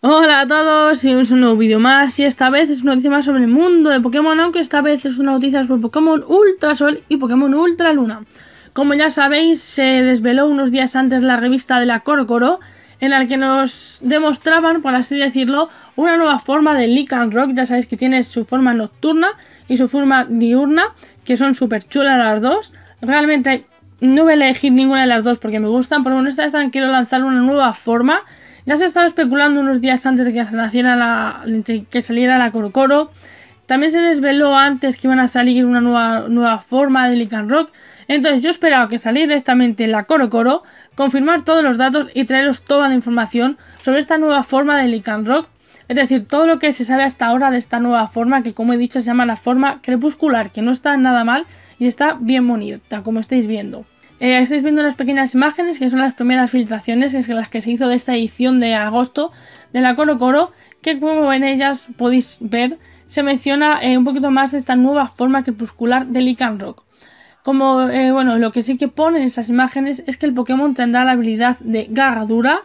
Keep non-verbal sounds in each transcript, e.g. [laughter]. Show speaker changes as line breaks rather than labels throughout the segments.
Hola a todos, y un nuevo vídeo más y esta vez es una noticia más sobre el mundo de Pokémon, aunque esta vez es una noticia sobre Pokémon Ultra Sol y Pokémon Ultra Luna. Como ya sabéis, se desveló unos días antes la revista de la Corcoro en el que nos demostraban, por así decirlo, una nueva forma de Lican rock. Ya sabéis que tiene su forma nocturna y su forma diurna, que son súper chulas las dos. Realmente no voy a elegir ninguna de las dos porque me gustan, pero bueno, esta vez quiero lanzar una nueva forma. Ya se estaba especulando unos días antes de que, la, que saliera la Coro Coro. También se desveló antes que iban a salir una nueva, nueva forma de Lican rock entonces yo esperaba que saliera directamente la Coro Coro, confirmar todos los datos y traeros toda la información sobre esta nueva forma de Lican Rock, es decir, todo lo que se sabe hasta ahora de esta nueva forma que como he dicho se llama la forma crepuscular, que no está nada mal y está bien bonita, como estáis viendo. Eh, estáis viendo unas pequeñas imágenes que son las primeras filtraciones, que las que se hizo de esta edición de agosto de la Coro Coro, que como en ellas podéis ver, se menciona eh, un poquito más de esta nueva forma crepuscular de Lican Rock. Como, eh, bueno, lo que sí que ponen esas imágenes es que el Pokémon tendrá la habilidad de garra dura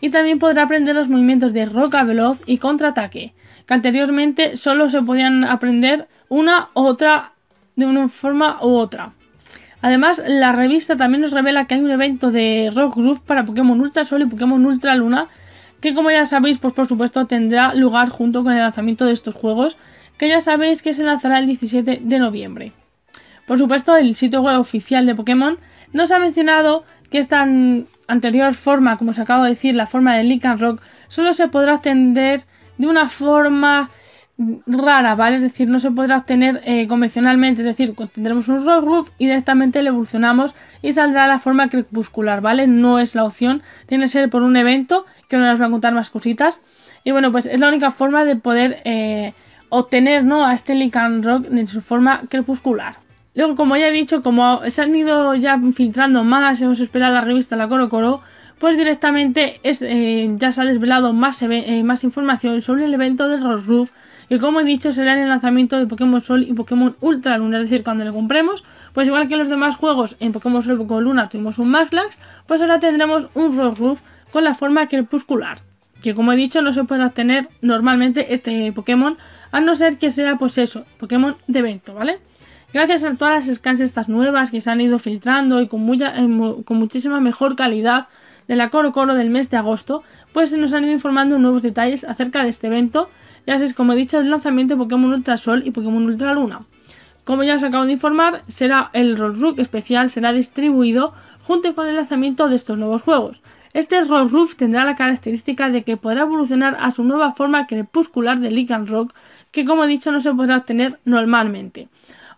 y también podrá aprender los movimientos de roca veloz y contraataque, que anteriormente solo se podían aprender una u otra de una forma u otra. Además, la revista también nos revela que hay un evento de Rock Group para Pokémon Ultra Sol y Pokémon Ultra Luna, que como ya sabéis, pues por supuesto tendrá lugar junto con el lanzamiento de estos juegos, que ya sabéis que se lanzará el 17 de noviembre. Por supuesto, el sitio web oficial de Pokémon nos ha mencionado que esta anterior forma, como os acabo de decir, la forma de Rock, solo se podrá obtener de una forma rara, ¿vale? Es decir, no se podrá obtener eh, convencionalmente, es decir, tendremos un Rockruff y directamente le evolucionamos y saldrá la forma crepuscular, ¿vale? No es la opción, tiene que ser por un evento que no nos va a contar más cositas. Y bueno, pues es la única forma de poder eh, obtener, ¿no? A este Rock en su forma crepuscular. Luego, como ya he dicho, como se han ido ya filtrando más, hemos esperado la revista La Coro Coro, pues directamente eh, ya se ha desvelado más, eh, más información sobre el evento del Rose Roof, que como he dicho será el lanzamiento de Pokémon Sol y Pokémon Ultra Luna, es decir, cuando lo compremos, pues igual que los demás juegos, en Pokémon Sol y Pokémon Luna tuvimos un Max Lux, pues ahora tendremos un Rose Roof con la forma crepuscular que como he dicho no se puede obtener normalmente este Pokémon, a no ser que sea pues eso, Pokémon de evento, ¿vale? Gracias a todas las scans estas nuevas que se han ido filtrando y con, eh, muchísima mejor calidad de la Coro Coro del mes de agosto, pues se nos han ido informando nuevos detalles acerca de este evento, ya sea como he dicho, el lanzamiento de Pokémon Ultra Sol y Pokémon Ultra Luna. Como ya os acabo de informar, será el Roof especial será distribuido junto con el lanzamiento de estos nuevos juegos. Este Roof tendrá la característica de que podrá evolucionar a su nueva forma crepuscular de Rock que como he dicho no se podrá obtener normalmente.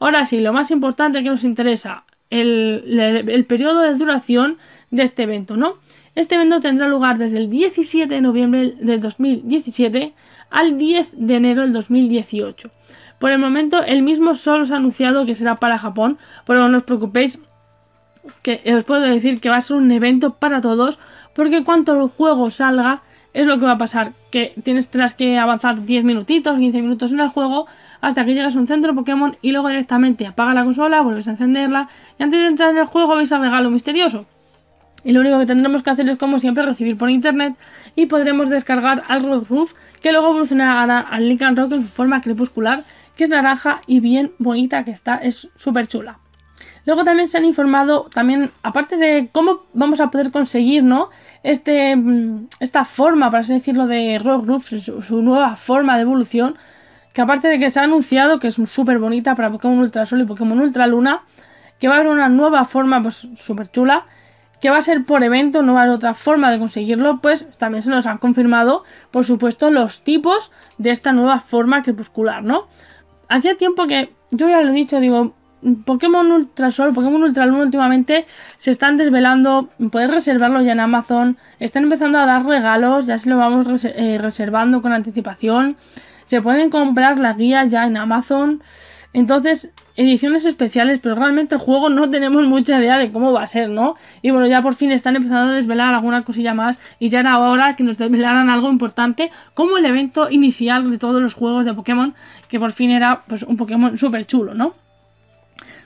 Ahora sí, lo más importante que nos interesa, el, periodo de duración de este evento, ¿no? Este evento tendrá lugar desde el 17 de noviembre del 2017 al 10 de enero del 2018. Por el momento, el mismo solo se ha anunciado que será para Japón, pero no os preocupéis, que os puedo decir que va a ser un evento para todos, porque cuanto el juego salga, es lo que va a pasar, que tienes, tendrás que avanzar 10 minutitos, 15 minutos en el juego hasta que llegas a un centro Pokémon y luego directamente apaga la consola, vuelves a encenderla y antes de entrar en el juego veis el regalo misterioso. Y lo único que tendremos que hacer es como siempre recibir por internet y podremos descargar al Roof. que luego evolucionará al Link Rock en su forma crepuscular que es naranja y bien bonita que está, es súper chula. Luego también se han informado, también, aparte de cómo vamos a poder conseguir, ¿no? Este, mm, esta forma, para así decirlo, de Rock su, nueva forma de evolución, que aparte de que se ha anunciado que es súper bonita para Pokémon Ultra Sol y Pokémon Ultra Luna, que va a haber una nueva forma pues súper chula, que va a ser por evento, no va a haber otra forma de conseguirlo, pues también se nos han confirmado, por supuesto, los tipos de esta nueva forma crepuscular, ¿no? Hacía tiempo que, yo ya lo he dicho, digo, Pokémon Ultra Sol, Pokémon Ultra Luna últimamente se están desvelando, podéis reservarlo ya en Amazon, están empezando a dar regalos, ya se lo vamos eh, reservando con anticipación. Se pueden comprar la guía ya en Amazon. Entonces, ediciones especiales, pero realmente el juego no tenemos mucha idea de cómo va a ser, ¿no? Y bueno, ya por fin están empezando a desvelar alguna cosilla más y ya era hora que nos desvelaran algo importante, como el evento inicial de todos los juegos de Pokémon, que por fin era pues un Pokémon súper chulo, ¿no?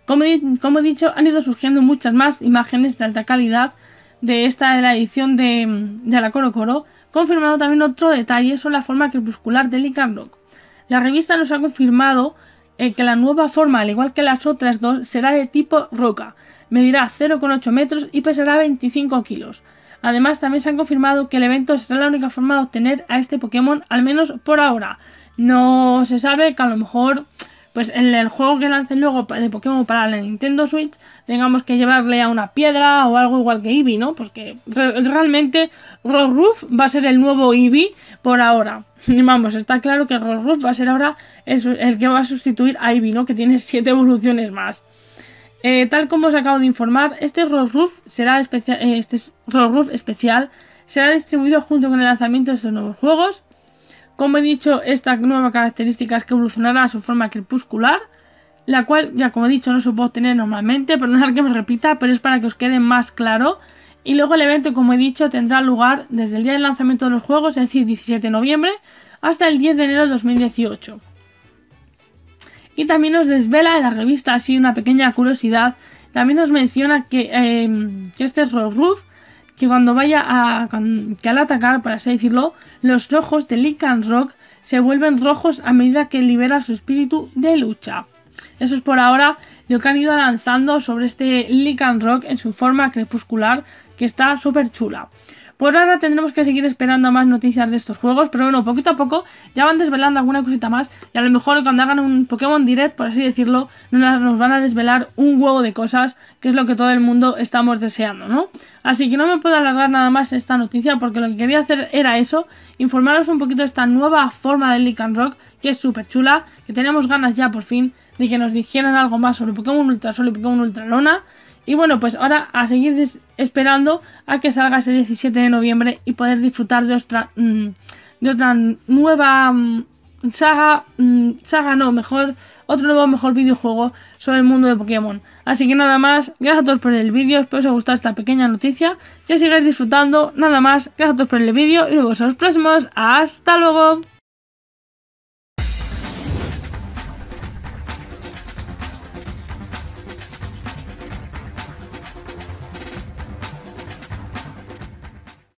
Como he, como dicho, han ido surgiendo muchas más imágenes de alta calidad de esta de la edición de, de la Coro Coro confirmado también otro detalle sobre la forma crepuscular de Rock. La revista nos ha confirmado eh, que la nueva forma, al igual que las otras dos, será de tipo roca, medirá 0,8 metros y pesará 25 kilos. Además, también se ha confirmado que el evento será la única forma de obtener a este Pokémon, al menos por ahora. No se sabe que a lo mejor pues en el juego que lancen luego de Pokémon para la Nintendo Switch, tengamos que llevarle a una piedra o algo igual que Eevee, ¿no? Porque realmente Roof va a ser el nuevo Eevee por ahora. [laughs] Vamos, está claro que Roruf va a ser ahora el, que va a sustituir a Eevee, ¿no? Que tiene 7 evoluciones más. Eh, tal como os acabo de informar, este Roruf será especial, eh, este especial será distribuido junto con el lanzamiento de estos nuevos juegos como he dicho, esta nueva característica es que evolucionará a su forma crepuscular, la cual, ya como he dicho, no se puede obtener normalmente, Pero es que me repita, pero es para que os quede más claro. Y luego el evento, como he dicho, tendrá lugar desde el día del lanzamiento de los juegos, es decir, 17 de noviembre, hasta el 10 de enero de 2018. Y también nos desvela en la revista así una pequeña curiosidad. También nos menciona eh, que, este es este Roof que cuando vaya a, que al atacar, por así decirlo, los rojos de Lican Rock se vuelven rojos a medida que libera su espíritu de lucha. Eso es por ahora lo que han ido lanzando sobre este Lican Rock en su forma crepuscular, que está súper chula. Por pues ahora tendremos que seguir esperando más noticias de estos juegos, pero bueno, poquito a poco ya van desvelando alguna cosita más y a lo mejor cuando hagan un Pokémon Direct, por así decirlo, nos van a desvelar un huevo de cosas, que es lo que todo el mundo estamos deseando, ¿no? Así que no me puedo alargar nada más esta noticia porque lo que quería hacer era eso, informaros un poquito de esta nueva forma de Lick and Rock, que es súper chula, que tenemos ganas ya por fin de que nos dijeran algo más sobre Pokémon Ultra Solo y Pokémon Ultra Lona. Y bueno, pues ahora a seguir esperando a que salga ese 17 de noviembre y poder disfrutar de otra, mm, de otra nueva mm, saga, mm, saga no, mejor, otro nuevo mejor videojuego sobre el mundo de Pokémon. Así que nada más, gracias a todos por el vídeo, espero os haya gustado esta pequeña noticia, que sigáis disfrutando, nada más, gracias a todos por el vídeo y luego vemos los próximos, hasta luego.